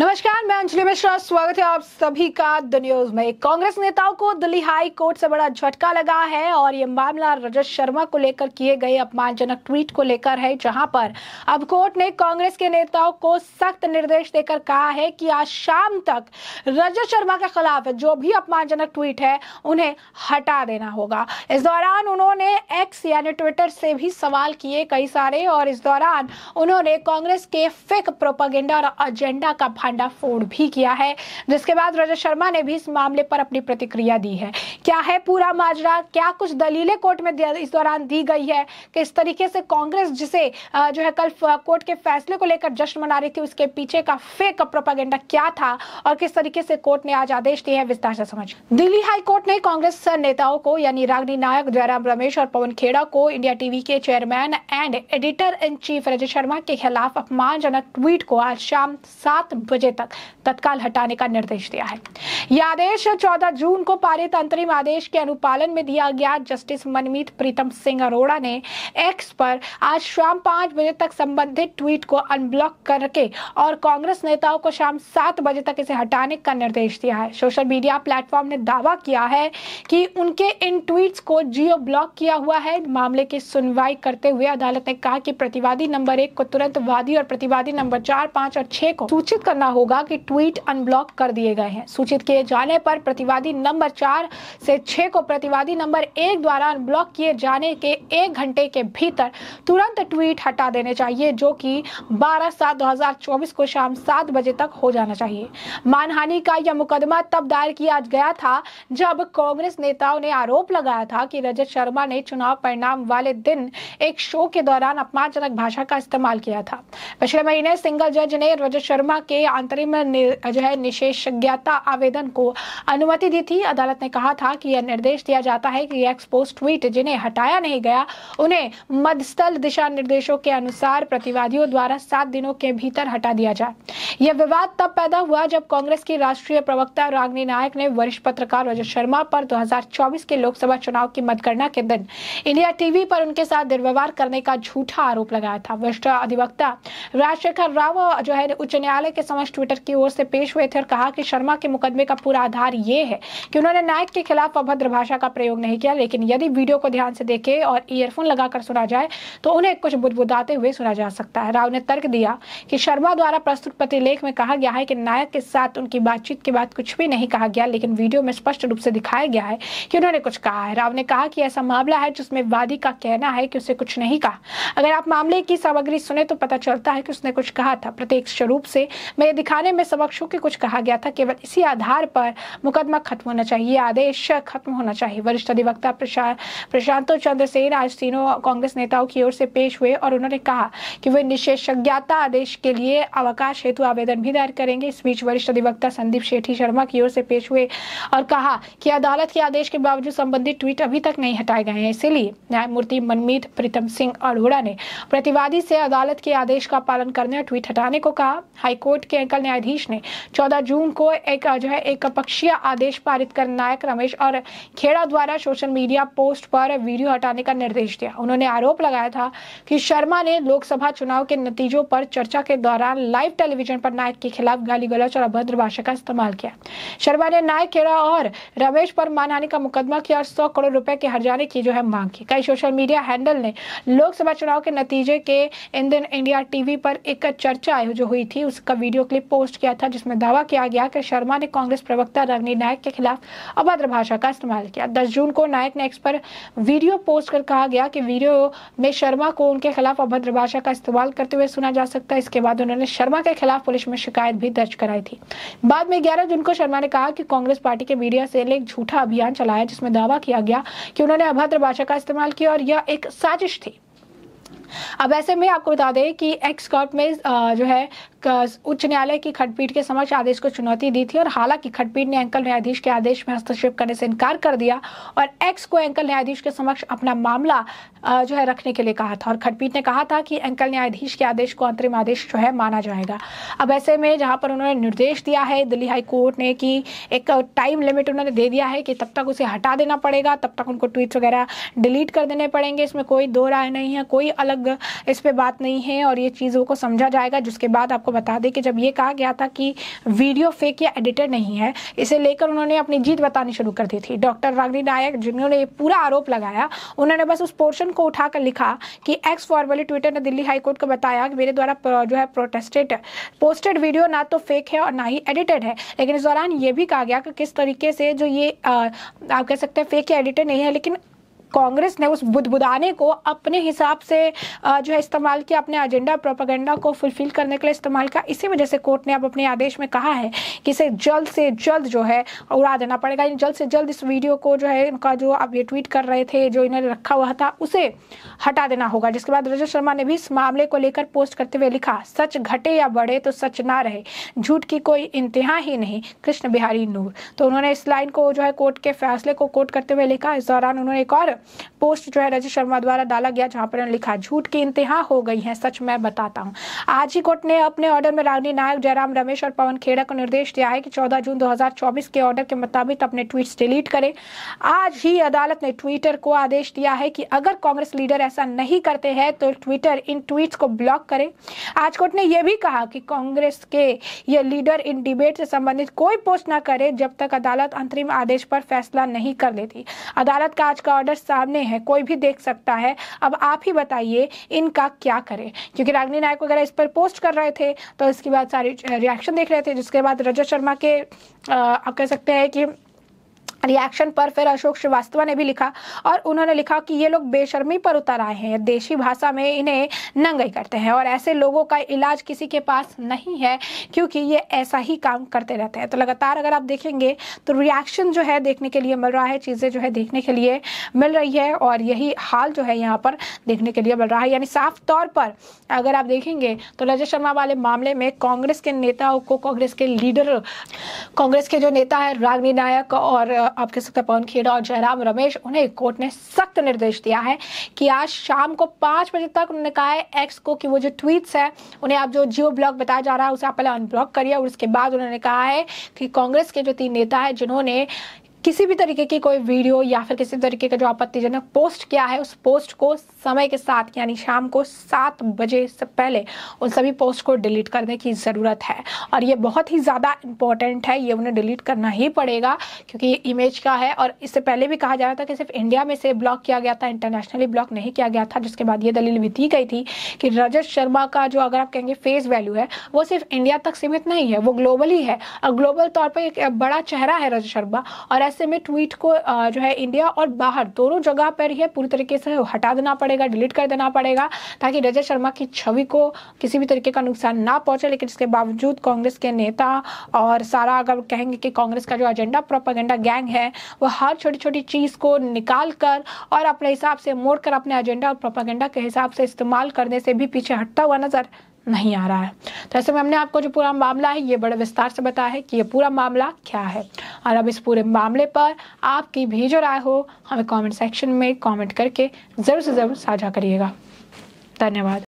नमस्कार मैं अंजलि मिश्रा स्वागत है आप सभी का द न्यूज में कांग्रेस नेताओं को दिल्ली हाई कोर्ट से बड़ा झटका लगा है और ये मामला रजत शर्मा को लेकर किए गए अपमानजनक ट्वीट को लेकर है जहां पर अब कोर्ट ने कांग्रेस के नेताओं को सख्त निर्देश देकर कहा है कि आज शाम तक रजत शर्मा के खिलाफ जो भी अपमानजनक ट्वीट है उन्हें हटा देना होगा इस दौरान उन्होंने एक्स यानी ट्विटर से भी सवाल किए कई सारे और इस दौरान उन्होंने कांग्रेस के फेक प्रोपागेंडा और एजेंडा का भंडाफोड़ भी किया है जिसके बाद रजत शर्मा ने भी इस मामले पर अपनी प्रतिक्रिया दी है क्या है पूरा माजरा क्या कुछ दलीलें कोर्ट में इस दौरान दी गई है कि इस तरीके से कांग्रेस जिसे जो है कल कोर्ट के फैसले को लेकर जश्न मना रही थी उसके पीछे का फेक प्रोपागेंडा क्या था और किस तरीके से कोर्ट ने आज आदेश दिए हैं विस्तार से समझ दिल्ली हाई कोर्ट ने कांग्रेस नेताओं को यानी रागनी नायक जयराम रमेश और पवन खेड़ा को इंडिया टीवी के chairman and editor in chief Rajat Sharma के खिलाफ अपमानजनक ट्वीट को आज शाम सात बजे तक तत्काल हटाने का निर्देश दिया है यह आदेश 14 जून को पारित अंतरिम आदेश के अनुपालन में दिया गया जस्टिस मनमीत प्रीतम सिंह अरोड़ा ने एक्स पर आज शाम पांच बजे तक संबंधित ट्वीट को अनब्लॉक करके और कांग्रेस नेताओं को शाम सात बजे तक इसे हटाने का निर्देश दिया है सोशल मीडिया प्लेटफॉर्म ने दावा किया है कि उनके इन ट्वीट्स को जियो ब्लॉक किया हुआ है मामले की सुनवाई करते हुए अदालत ने कहा कि प्रतिवादी नंबर एक को तुरंत वादी और प्रतिवादी नंबर चार पांच और छह को सूचित करना रहा होगा कि ट्वीट अनब्लॉक कर दिए गए हैं सूचित किए जाने पर प्रतिवादी नंबर चार से छह को प्रतिवादी नंबर एक द्वारा अनब्लॉक किए जाने के एक घंटे के भीतर तुरंत ट्वीट हटा देने चाहिए जो कि 12 सात 2024 को शाम सात बजे तक हो जाना चाहिए मानहानि का यह मुकदमा तब दायर किया गया था जब कांग्रेस नेताओं ने आरोप लगाया था कि रजत शर्मा ने चुनाव परिणाम वाले दिन एक शो के दौरान अपमानजनक भाषा का इस्तेमाल किया था पिछले महीने सिंगल जज ने रजत शर्मा के अंतरिम जो है निशेषज्ञता आवेदन को अनुमति दी थी अदालत ने कहा था कि यह निर्देश दिया जाता है कि एक्सपोज ट्वीट जिन्हें हटाया नहीं गया उन्हें मध्यस्थल दिशा निर्देशों के अनुसार प्रतिवादियों द्वारा सात दिनों के भीतर हटा दिया जाए यह विवाद तब पैदा हुआ जब कांग्रेस की राष्ट्रीय प्रवक्ता रागनी नायक ने वरिष्ठ पत्रकार रजत शर्मा पर 2024 के लोकसभा चुनाव की मतगणना के दिन इंडिया टीवी पर उनके साथ दुर्व्यवहार करने का झूठा आरोप लगाया था वरिष्ठ अधिवक्ता राजशेखर राव जो है उच्च न्यायालय के समझ प्रकाश ट्विटर की ओर से पेश हुए थे और कहा कि शर्मा के मुकदमे का पूरा आधार ये है कि उन्होंने नायक के खिलाफ अभद्र भाषा का प्रयोग नहीं किया लेकिन यदि वीडियो को ध्यान से देखे और ईयरफोन लगाकर सुना जाए तो उन्हें कुछ बुदबुदाते हुए सुना जा सकता है राव ने तर्क दिया कि शर्मा द्वारा प्रस्तुत प्रतिलेख में कहा गया है कि नायक के साथ उनकी बातचीत के बाद कुछ भी नहीं कहा गया लेकिन वीडियो में स्पष्ट रूप से दिखाया गया है कि उन्होंने कुछ कहा है राव ने कहा कि ऐसा मामला है जिसमें वादी का कहना है कि उसे कुछ नहीं कहा अगर आप मामले की सामग्री सुने तो पता चलता है कि उसने कुछ कहा था प्रत्येक स्वरूप से मैं दिखाने में समक्षों के कुछ कहा गया था केवल इसी आधार पर मुकदमा खत्म होना चाहिए आदेश खत्म होना चाहिए वरिष्ठ अधिवक्ता प्रशांत चंद्र सेन आज तीनों कांग्रेस नेताओं की ओर से पेश हुए और उन्होंने कहा कि वे निशेषज्ञता आदेश के लिए अवकाश हेतु आवेदन भी दायर करेंगे इस बीच वरिष्ठ अधिवक्ता संदीप शेठी शर्मा की ओर से पेश हुए और कहा कि अदालत के आदेश के बावजूद संबंधित ट्वीट अभी तक नहीं हटाए गए हैं इसीलिए न्यायमूर्ति मनमीत प्रीतम सिंह अरोड़ा ने प्रतिवादी से अदालत के आदेश का पालन करने और ट्वीट हटाने को कहा हाईकोर्ट के कल न्यायाधीश ने 14 जून को एक जो है एक पक्षीय आदेश पारित कर नायक रमेश और खेड़ा द्वारा सोशल मीडिया पोस्ट पर वीडियो हटाने का निर्देश दिया उन्होंने आरोप लगाया था कि शर्मा ने लोकसभा चुनाव के नतीजों पर चर्चा के दौरान लाइव टेलीविजन पर नायक के खिलाफ गाली गलौच और अभद्र भाषा का इस्तेमाल किया शर्मा ने नायक खेड़ा और रमेश पर मानहानि का मुकदमा किया और सौ करोड़ रुपए के हर्जाने की जो है मांग की कई सोशल मीडिया हैंडल ने लोकसभा चुनाव के नतीजे के इन दिन इंडिया टीवी पर एक चर्चा जो हुई थी उसका वीडियो क्लिप पोस्ट किया था जिसमें दावा किया गया कि शर्मा ने कांग्रेस प्रवक्ता रवनी नायक के खिलाफ अभद्र भाषा का इस्तेमाल किया दस जून को नायक ने एक्स पर वीडियो पोस्ट कर कहा गया कि वीडियो में शर्मा को उनके खिलाफ अभद्र भाषा का इस्तेमाल करते हुए सुना जा सकता है इसके बाद उन्होंने शर्मा के खिलाफ पुलिस में शिकायत भी दर्ज कराई थी बाद में ग्यारह जून को शर्मा ने कहा कि कांग्रेस पार्टी के मीडिया सेल ने एक झूठा अभियान चलाया जिसमें दावा किया गया कि उन्होंने अभद्र भाषा का इस्तेमाल किया और यह एक साजिश थी अब ऐसे में आपको बता दें कि एक्स कॉर्प में जो है उच्च न्यायालय की खंडपीठ के समक्ष आदेश को चुनौती दी थी और हालांकि खंडपीठ ने अंकल न्यायाधीश के आदेश में हस्तक्षेप करने से इनकार कर दिया और एक्स को अंकल न्यायाधीश के समक्ष अपना मामला जो है रखने के लिए कहा था और खंडपीठ ने कहा था कि अंकल न्यायाधीश के आदेश को अंतरिम आदेश जो है माना जाएगा अब ऐसे में जहां पर उन्होंने निर्देश दिया है दिल्ली हाई कोर्ट ने कि एक टाइम लिमिट उन्होंने दे दिया है कि तब तक उसे हटा देना पड़ेगा तब तक उनको ट्वीट वगैरह डिलीट कर देने पड़ेंगे इसमें कोई दो राय नहीं है कोई अलग इस पर बात नहीं है और ये चीज़ों को समझा जाएगा जिसके बाद आपको बता दें कि जब ये कहा गया था कि वीडियो फेक या एडिटेड नहीं है इसे लेकर उन्होंने अपनी जीत बतानी शुरू कर दी थी डॉक्टर रागनी नायक जिन्होंने ये पूरा आरोप लगाया उन्होंने बस उस पोर्शन को उठाकर लिखा कि एक्स फॉर्मली ट्विटर ने दिल्ली हाईकोर्ट को बताया कि मेरे द्वारा जो है प्रोटेस्टेड पोस्टेड वीडियो ना तो फेक है और ना ही एडिटेड है लेकिन इस दौरान ये भी कहा गया कि किस तरीके से जो ये आप कह सकते हैं फेक या एडिटेड नहीं है लेकिन कांग्रेस ने उस बुदबुदाने को अपने हिसाब से जो है इस्तेमाल किया अपने एजेंडा प्रोपागेंडा को फुलफिल करने के लिए इस्तेमाल किया इसी वजह से कोर्ट ने अब अपने आदेश में कहा है कि इसे जल्द से जल्द जो है उड़ा देना पड़ेगा इन जल्द से जल्द इस वीडियो को जो है इनका जो अब ये ट्वीट कर रहे थे जो इन्होंने रखा हुआ था उसे हटा देना होगा जिसके बाद रजत शर्मा ने भी इस मामले को लेकर पोस्ट करते हुए लिखा सच घटे या बढ़े तो सच ना रहे झूठ की कोई इंतहा ही नहीं कृष्ण बिहारी नूर तो उन्होंने इस लाइन को जो है कोर्ट के फैसले को कोर्ट करते हुए लिखा इस दौरान उन्होंने एक और पोस्ट जो है रजत शर्मा द्वारा डाला गया जहां पर लिखा झूठ की इंतहा हो गई है सच मैं बताता हूँ आज ही कोर्ट ने अपने ऑर्डर में रागनी नायक जयराम रमेश और पवन खेड़ा को निर्देश दिया है कि 14 जून 2024 के ऑर्डर के मुताबिक अपने ट्वीट डिलीट करें आज ही अदालत ने ट्विटर को आदेश दिया है कि अगर कांग्रेस लीडर ऐसा नहीं करते हैं तो ट्विटर इन ट्वीट को ब्लॉक करे आज कोर्ट ने यह भी कहा कि कांग्रेस के ये लीडर इन डिबेट से संबंधित कोई पोस्ट ना करे जब तक अदालत अंतरिम आदेश पर फैसला नहीं कर लेती अदालत का आज का ऑर्डर सामने है कोई भी देख सकता है अब आप ही बताइए इनका क्या करें क्योंकि रागनी नायक वगैरह इस पर पोस्ट कर रहे थे तो इसके बाद सारे रिएक्शन देख रहे थे जिसके बाद रजत शर्मा के आप कह सकते हैं कि रिएक्शन पर फिर अशोक श्रीवास्तव ने भी लिखा और उन्होंने लिखा कि ये लोग बेशर्मी पर उतर आए हैं देशी भाषा में इन्हें नंगई करते हैं और ऐसे लोगों का इलाज किसी के पास नहीं है क्योंकि ये ऐसा ही काम करते रहते हैं तो लगातार अगर आप देखेंगे तो रिएक्शन जो है देखने के लिए मिल रहा है चीज़ें जो है देखने के लिए मिल रही है और यही हाल जो है यहाँ पर देखने के लिए मिल रहा है यानी साफ तौर पर अगर आप देखेंगे तो रजत शर्मा वाले मामले में कांग्रेस के नेताओं को कांग्रेस के लीडर कांग्रेस के जो नेता है रागनी नायक और आप कह सकते हैं पवन खेड़ा और जयराम रमेश उन्हें कोर्ट ने सख्त निर्देश दिया है कि आज शाम को पांच बजे तक उन्होंने कहा है एक्स को कि वो जो ट्वीट्स है उन्हें आप जो जियो ब्लॉक बताया जा रहा है उसे आप पहले अनब्लॉक करिए और उसके बाद उन्होंने कहा है कि कांग्रेस के जो तीन नेता है जिन्होंने किसी भी तरीके की कोई वीडियो या फिर किसी तरीके का जो आपत्तिजनक पोस्ट किया है उस पोस्ट को समय के साथ यानी शाम को सात बजे से पहले उन सभी पोस्ट को डिलीट करने की ज़रूरत है और ये बहुत ही ज़्यादा इंपॉर्टेंट है ये उन्हें डिलीट करना ही पड़ेगा क्योंकि ये इमेज का है और इससे पहले भी कहा जा रहा था कि सिर्फ इंडिया में से ब्लॉक किया गया था इंटरनेशनली ब्लॉक नहीं किया गया था जिसके बाद ये दलील भी दी गई थी कि रजत शर्मा का जो अगर आप कहेंगे फेस वैल्यू है वो सिर्फ इंडिया तक सीमित नहीं है वो ग्लोबली है और ग्लोबल तौर पर एक बड़ा चेहरा है रजत शर्मा और ऐसे ऐसे में ट्वीट को जो है इंडिया और बाहर दोनों जगह पर ही पूरी तरीके से हटा देना पड़ेगा डिलीट कर देना पड़ेगा ताकि रजत शर्मा की छवि को किसी भी तरीके का नुकसान ना पहुंचे लेकिन इसके बावजूद कांग्रेस के नेता और सारा अगर कहेंगे कि कांग्रेस का जो एजेंडा प्रोपागेंडा गैंग है वह हर छोटी छोटी चीज़ को निकाल कर और अपने हिसाब से मोड़ कर अपने एजेंडा और प्रोपागेंडा के हिसाब से इस्तेमाल करने से भी पीछे हटता हुआ नजर नहीं आ रहा है तो ऐसे में हमने आपको जो पूरा मामला है ये बड़े विस्तार से बताया है कि ये पूरा मामला क्या है और अब इस पूरे मामले पर आपकी भी जो राय हो हमें कमेंट सेक्शन में कमेंट करके ज़रूर से ज़रूर साझा करिएगा धन्यवाद